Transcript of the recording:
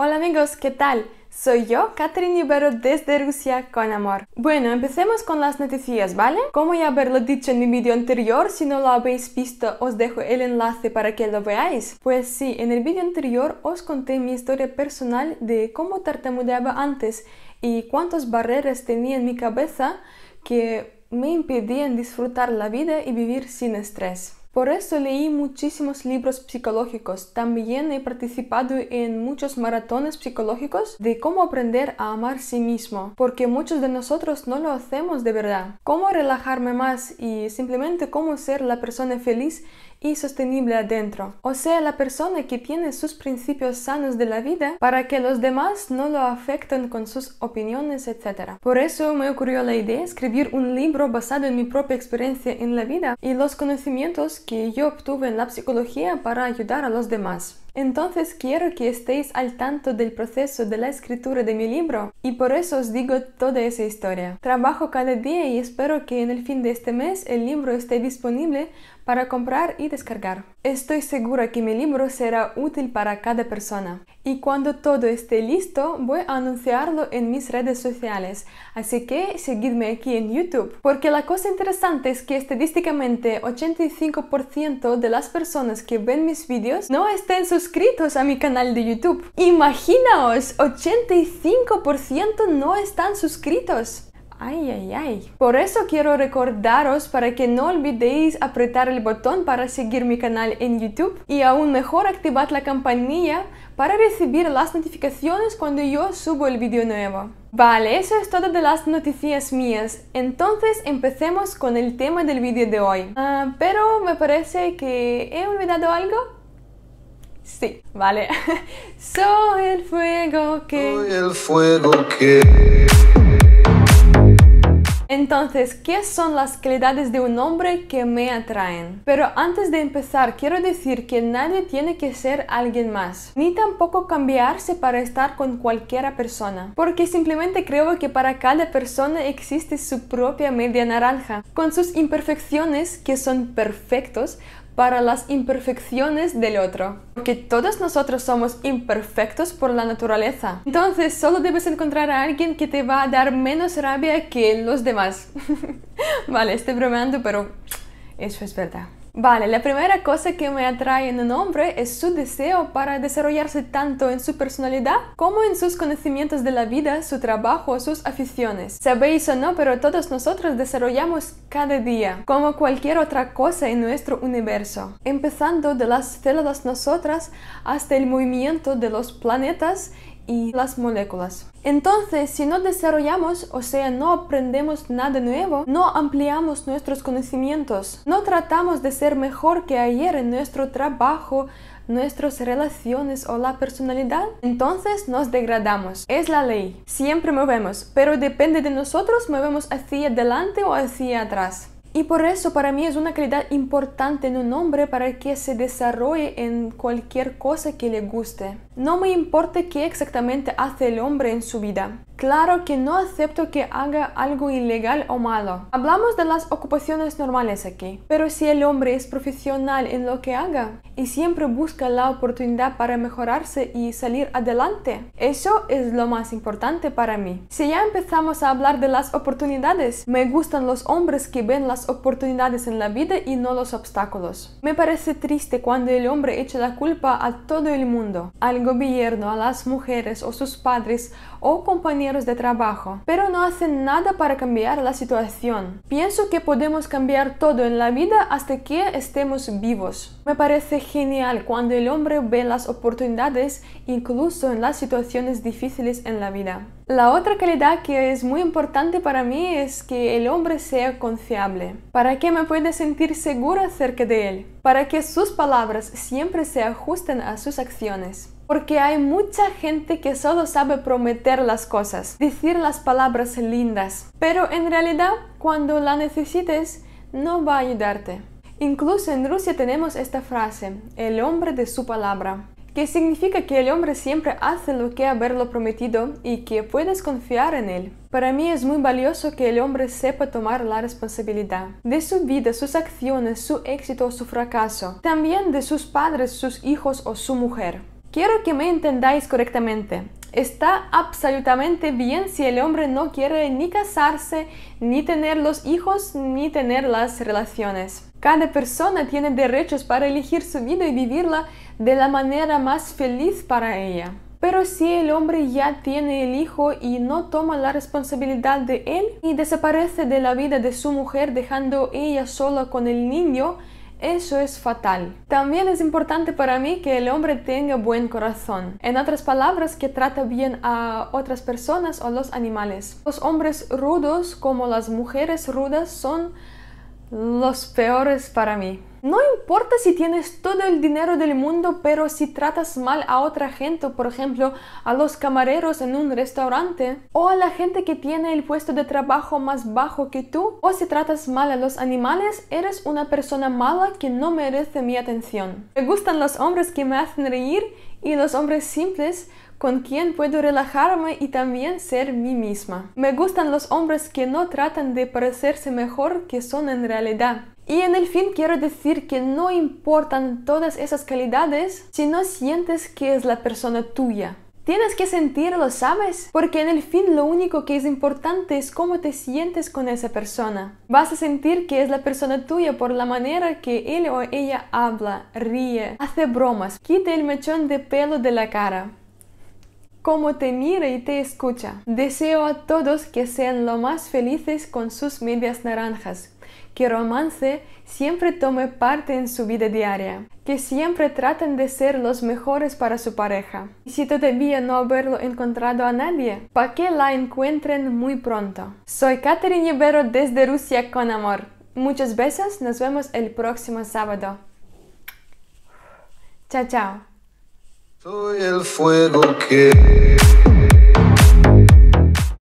Hola amigos, ¿qué tal? Soy yo, Catherine Ibero desde Rusia con amor. Bueno, empecemos con las noticias, ¿vale? Como ya haberlo dicho en mi vídeo anterior, si no lo habéis visto os dejo el enlace para que lo veáis. Pues sí, en el vídeo anterior os conté mi historia personal de cómo tartamudeaba antes y cuántos barreras tenía en mi cabeza que me impedían disfrutar la vida y vivir sin estrés. Por eso leí muchísimos libros psicológicos. También he participado en muchos maratones psicológicos de cómo aprender a amar a sí mismo, porque muchos de nosotros no lo hacemos de verdad. Cómo relajarme más y simplemente cómo ser la persona feliz y sostenible adentro. O sea, la persona que tiene sus principios sanos de la vida para que los demás no lo afecten con sus opiniones, etc. Por eso me ocurrió la idea escribir un libro basado en mi propia experiencia en la vida y los conocimientos que yo obtuve en la psicología para ayudar a los demás. Entonces quiero que estéis al tanto del proceso de la escritura de mi libro y por eso os digo toda esa historia. Trabajo cada día y espero que en el fin de este mes el libro esté disponible para comprar y descargar. Estoy segura que mi libro será útil para cada persona. Y cuando todo esté listo, voy a anunciarlo en mis redes sociales, así que seguidme aquí en YouTube. Porque la cosa interesante es que estadísticamente 85% de las personas que ven mis vídeos no estén suscritas a mi canal de YouTube. Imaginaos, 85% no están suscritos. Ay, ay, ay. Por eso quiero recordaros para que no olvidéis apretar el botón para seguir mi canal en YouTube y aún mejor activar la campanilla para recibir las notificaciones cuando yo subo el vídeo nuevo. Vale, eso es todo de las noticias mías. Entonces empecemos con el tema del vídeo de hoy. Ah, pero me parece que he olvidado algo. Sí, vale. Soy el fuego que... Soy el fuego que... Entonces, ¿qué son las calidades de un hombre que me atraen? Pero antes de empezar, quiero decir que nadie tiene que ser alguien más, ni tampoco cambiarse para estar con cualquiera persona, porque simplemente creo que para cada persona existe su propia media naranja, con sus imperfecciones que son perfectos, para las imperfecciones del otro. Porque todos nosotros somos imperfectos por la naturaleza. Entonces solo debes encontrar a alguien que te va a dar menos rabia que los demás. vale, estoy bromeando, pero eso es verdad. Vale, la primera cosa que me atrae en un hombre es su deseo para desarrollarse tanto en su personalidad como en sus conocimientos de la vida, su trabajo, o sus aficiones. Sabéis o no, pero todos nosotros desarrollamos cada día, como cualquier otra cosa en nuestro universo. Empezando de las células nosotras hasta el movimiento de los planetas y las moléculas. Entonces, si no desarrollamos, o sea, no aprendemos nada nuevo, no ampliamos nuestros conocimientos, no tratamos de ser mejor que ayer en nuestro trabajo, nuestras relaciones o la personalidad, entonces nos degradamos. Es la ley. Siempre movemos, pero depende de nosotros, movemos hacia adelante o hacia atrás. Y por eso para mí es una calidad importante en un hombre para que se desarrolle en cualquier cosa que le guste. No me importa qué exactamente hace el hombre en su vida. Claro que no acepto que haga algo ilegal o malo. Hablamos de las ocupaciones normales aquí, pero si el hombre es profesional en lo que haga y siempre busca la oportunidad para mejorarse y salir adelante, eso es lo más importante para mí. Si ya empezamos a hablar de las oportunidades, me gustan los hombres que ven las oportunidades en la vida y no los obstáculos. Me parece triste cuando el hombre echa la culpa a todo el mundo, al gobierno, a las mujeres o sus padres o compañeros de trabajo, pero no hacen nada para cambiar la situación. Pienso que podemos cambiar todo en la vida hasta que estemos vivos. Me parece genial cuando el hombre ve las oportunidades incluso en las situaciones difíciles en la vida. La otra calidad que es muy importante para mí es que el hombre sea confiable, para que me pueda sentir segura cerca de él, para que sus palabras siempre se ajusten a sus acciones. Porque hay mucha gente que solo sabe prometer las cosas, decir las palabras lindas, pero en realidad cuando la necesites no va a ayudarte. Incluso en Rusia tenemos esta frase, el hombre de su palabra, que significa que el hombre siempre hace lo que haberlo prometido y que puedes confiar en él. Para mí es muy valioso que el hombre sepa tomar la responsabilidad de su vida, sus acciones, su éxito o su fracaso, también de sus padres, sus hijos o su mujer. Quiero que me entendáis correctamente. Está absolutamente bien si el hombre no quiere ni casarse, ni tener los hijos, ni tener las relaciones. Cada persona tiene derechos para elegir su vida y vivirla de la manera más feliz para ella. Pero si el hombre ya tiene el hijo y no toma la responsabilidad de él y desaparece de la vida de su mujer dejando ella sola con el niño, eso es fatal. También es importante para mí que el hombre tenga buen corazón. En otras palabras, que trata bien a otras personas o los animales. Los hombres rudos como las mujeres rudas son los peores para mí. No importa si tienes todo el dinero del mundo, pero si tratas mal a otra gente, por ejemplo, a los camareros en un restaurante, o a la gente que tiene el puesto de trabajo más bajo que tú, o si tratas mal a los animales, eres una persona mala que no merece mi atención. Me gustan los hombres que me hacen reír y los hombres simples con quien puedo relajarme y también ser mí misma. Me gustan los hombres que no tratan de parecerse mejor que son en realidad. Y en el fin quiero decir que no importan todas esas calidades si no sientes que es la persona tuya. Tienes que sentirlo, ¿sabes? Porque en el fin lo único que es importante es cómo te sientes con esa persona. Vas a sentir que es la persona tuya por la manera que él o ella habla, ríe, hace bromas, quita el mechón de pelo de la cara, cómo te mira y te escucha. Deseo a todos que sean lo más felices con sus medias naranjas, que romance siempre tome parte en su vida diaria, que siempre traten de ser los mejores para su pareja. Y si todavía no haberlo encontrado a nadie, para que la encuentren muy pronto. Soy Katherine Ibero desde Rusia con amor. Muchas besos, nos vemos el próximo sábado. Chao, chao. Soy el fuego que...